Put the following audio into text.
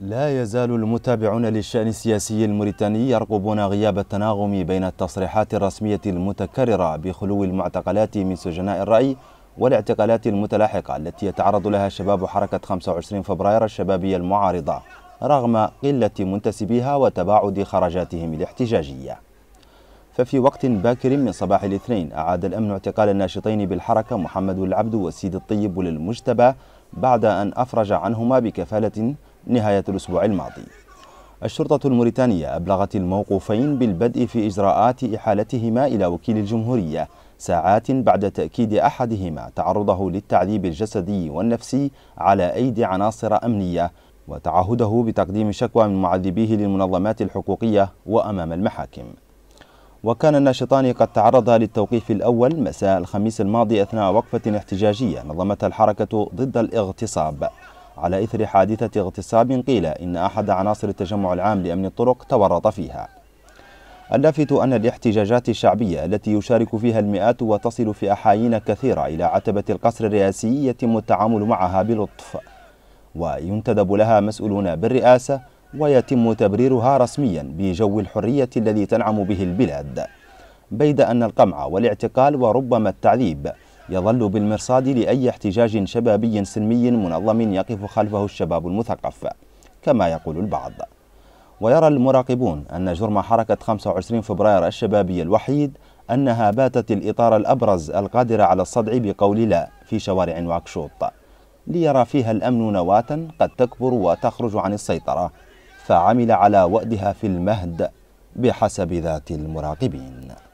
لا يزال المتابعون للشأن السياسي الموريتاني يرقبون غياب التناغم بين التصريحات الرسمية المتكررة بخلو المعتقلات من سجناء الرأي والاعتقالات المتلاحقة التي يتعرض لها شباب حركة 25 فبراير الشبابية المعارضة رغم قلة منتسبيها وتباعد خرجاتهم الاحتجاجية ففي وقت باكر من صباح الاثنين أعاد الأمن اعتقال الناشطين بالحركة محمد العبد والسيد الطيب للمجتبى بعد أن أفرج عنهما بكفالة نهاية الأسبوع الماضي الشرطة الموريتانية أبلغت الموقوفين بالبدء في إجراءات إحالتهما إلى وكيل الجمهورية ساعات بعد تأكيد أحدهما تعرضه للتعذيب الجسدي والنفسي على أيدي عناصر أمنية وتعهده بتقديم شكوى من معذبيه للمنظمات الحقوقية وأمام المحاكم وكان الناشطان قد تعرضا للتوقيف الأول مساء الخميس الماضي أثناء وقفة احتجاجية نظمتها الحركة ضد الاغتصاب على إثر حادثة اغتصاب قيل إن أحد عناصر التجمع العام لأمن الطرق تورط فيها اللافت أن الاحتجاجات الشعبية التي يشارك فيها المئات وتصل في أحايين كثيرة إلى عتبة القصر الرئاسي يتم التعامل معها بلطف وينتدب لها مسؤولون بالرئاسة ويتم تبريرها رسميا بجو الحرية الذي تنعم به البلاد بيد أن القمع والاعتقال وربما التعذيب يظل بالمرصاد لأي احتجاج شبابي سلمي منظم يقف خلفه الشباب المثقف كما يقول البعض ويرى المراقبون أن جرم حركة 25 فبراير الشبابي الوحيد أنها باتت الإطار الأبرز القادر على الصدع بقول لا في شوارع واكشوط ليرى فيها الأمن نواة قد تكبر وتخرج عن السيطرة فعمل على وأدها في المهد بحسب ذات المراقبين